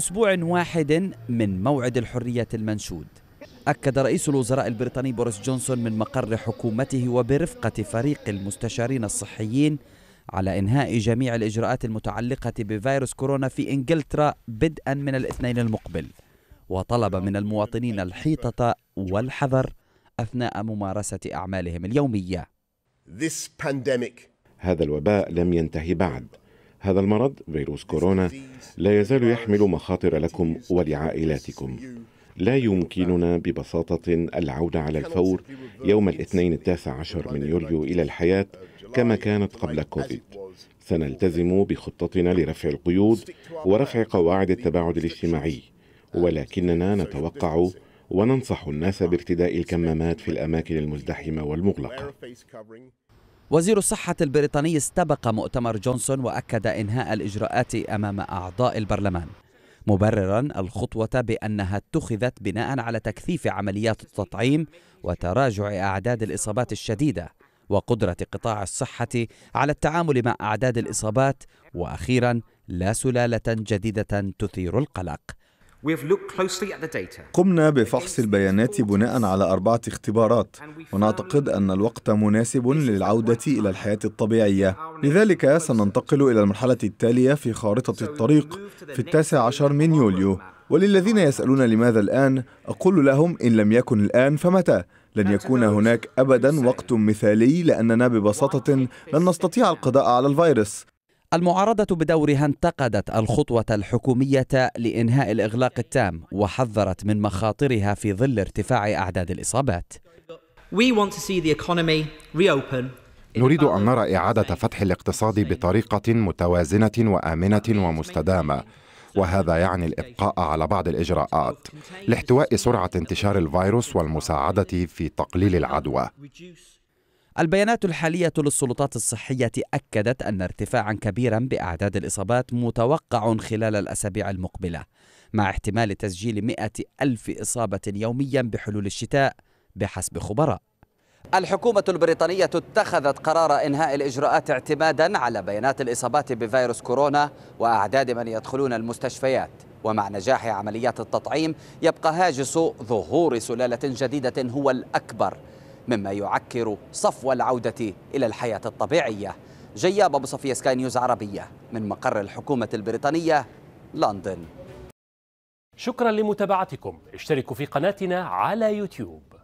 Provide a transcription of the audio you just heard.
أسبوع واحد من موعد الحرية المنشود أكد رئيس الوزراء البريطاني بوريس جونسون من مقر حكومته وبرفقة فريق المستشارين الصحيين على إنهاء جميع الإجراءات المتعلقة بفيروس كورونا في إنجلترا بدءا من الاثنين المقبل وطلب من المواطنين الحيطة والحذر أثناء ممارسة أعمالهم اليومية This pandemic. هذا الوباء لم ينتهي بعد هذا المرض فيروس كورونا لا يزال يحمل مخاطر لكم ولعائلاتكم لا يمكننا ببساطة العودة على الفور يوم الاثنين التاسع عشر من يوليو إلى الحياة كما كانت قبل كوفيد سنلتزم بخطتنا لرفع القيود ورفع قواعد التباعد الاجتماعي ولكننا نتوقع وننصح الناس بارتداء الكمامات في الأماكن المزدحمة والمغلقة وزير الصحة البريطاني استبق مؤتمر جونسون وأكد إنهاء الإجراءات أمام أعضاء البرلمان مبررا الخطوة بأنها اتخذت بناء على تكثيف عمليات التطعيم وتراجع أعداد الإصابات الشديدة وقدرة قطاع الصحة على التعامل مع أعداد الإصابات وأخيرا لا سلالة جديدة تثير القلق قمنا بفحص البيانات بناء على أربعة اختبارات ونعتقد أن الوقت مناسب للعودة إلى الحياة الطبيعية لذلك سننتقل إلى المرحلة التالية في خارطة الطريق في التاسع عشر من يوليو وللذين يسألون لماذا الآن أقول لهم إن لم يكن الآن فمتى؟ لن يكون هناك أبدا وقت مثالي لأننا ببساطة لن نستطيع القضاء على الفيروس المعارضة بدورها انتقدت الخطوة الحكومية لإنهاء الإغلاق التام وحذرت من مخاطرها في ظل ارتفاع أعداد الإصابات. نريد أن نرى إعادة فتح الاقتصاد بطريقة متوازنة وآمنة ومستدامة. وهذا يعني الابقاء على بعض الاجراءات لاحتواء سرعه انتشار الفيروس والمساعده في تقليل العدوى البيانات الحالية للسلطات الصحية أكدت أن ارتفاعا كبيرا بأعداد الإصابات متوقع خلال الأسابيع المقبلة مع احتمال تسجيل مئة ألف إصابة يوميا بحلول الشتاء بحسب خبراء الحكومة البريطانية اتخذت قرار إنهاء الإجراءات اعتمادا على بيانات الإصابات بفيروس كورونا وأعداد من يدخلون المستشفيات ومع نجاح عمليات التطعيم يبقى هاجس ظهور سلالة جديدة هو الأكبر مما يعكر صفو العودة إلى الحياة الطبيعية جياب أبو صفية سكاي نيوز عربية من مقر الحكومة البريطانية لندن شكرا لمتابعتكم اشتركوا في قناتنا على يوتيوب